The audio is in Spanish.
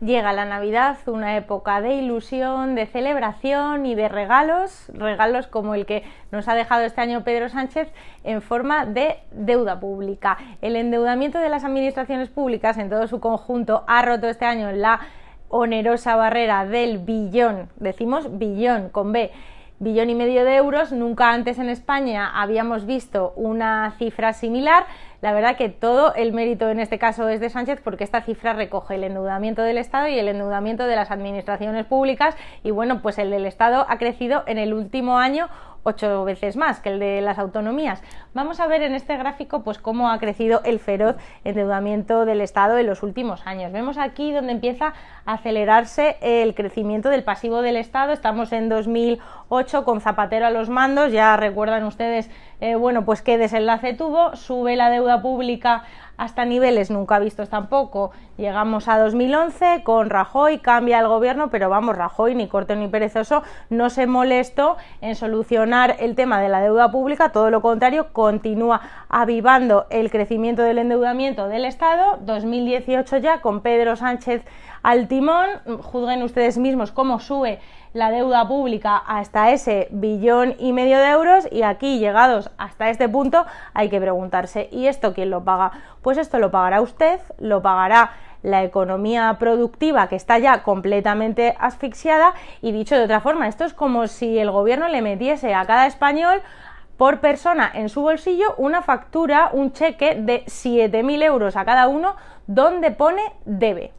Llega la Navidad, una época de ilusión, de celebración y de regalos, regalos como el que nos ha dejado este año Pedro Sánchez en forma de deuda pública. El endeudamiento de las administraciones públicas en todo su conjunto ha roto este año la onerosa barrera del billón, decimos billón con B, billón y medio de euros. Nunca antes en España habíamos visto una cifra similar. La verdad que todo el mérito en este caso es de Sánchez porque esta cifra recoge el endeudamiento del Estado y el endeudamiento de las administraciones públicas y bueno, pues el del Estado ha crecido en el último año ocho veces más que el de las autonomías. Vamos a ver en este gráfico pues cómo ha crecido el feroz endeudamiento del Estado en los últimos años. Vemos aquí donde empieza a acelerarse el crecimiento del pasivo del Estado. Estamos en 2008 con Zapatero a los mandos. Ya recuerdan ustedes, eh, bueno, pues qué desenlace tuvo. Sube la deuda pública hasta niveles nunca vistos tampoco. Llegamos a 2011 con Rajoy, cambia el gobierno, pero vamos, Rajoy ni corto ni perezoso no se molestó en solucionar el tema de la deuda pública, todo lo contrario, continúa avivando el crecimiento del endeudamiento del Estado. 2018 ya con Pedro Sánchez al timón, juzguen ustedes mismos cómo sube la deuda pública hasta ese billón y medio de euros y aquí llegados hasta este punto hay que preguntarse ¿y quién lo paga? Pues esto lo pagará usted, lo pagará la economía productiva que está ya completamente asfixiada y dicho de otra forma, esto es como si el gobierno le metiese a cada español por persona en su bolsillo una factura, un cheque de 7.000 euros a cada uno donde pone debe.